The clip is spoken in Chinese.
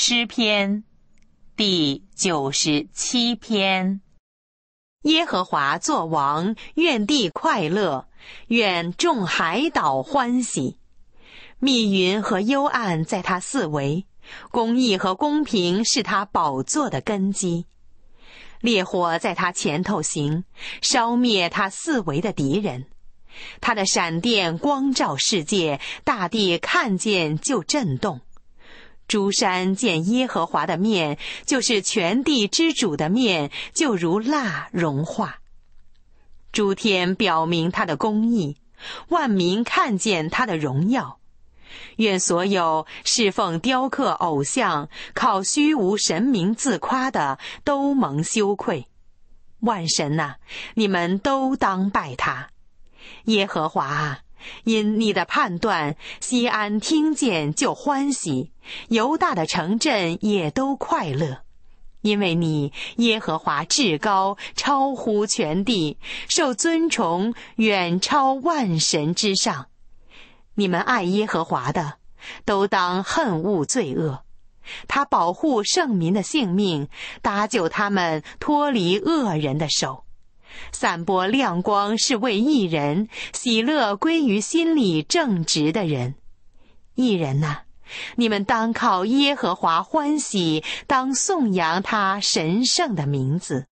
诗篇第九十七篇：耶和华作王，愿地快乐，愿众海岛欢喜。密云和幽暗在他四围，公义和公平是他宝座的根基。烈火在他前头行，烧灭他四围的敌人。他的闪电光照世界，大地看见就震动。诸山见耶和华的面，就是全地之主的面，就如蜡融化。诸天表明他的公义，万民看见他的荣耀。愿所有侍奉雕刻偶像、靠虚无神明自夸的，都蒙羞愧。万神呐，你们都当拜他，耶和华。因你的判断，西安听见就欢喜，犹大的城镇也都快乐。因为你，耶和华至高，超乎全地，受尊崇，远超万神之上。你们爱耶和华的，都当恨恶罪恶。他保护圣民的性命，搭救他们脱离恶人的手。散播亮光是为一人，喜乐归于心里正直的人。一人呐，你们当靠耶和华欢喜，当颂扬他神圣的名字。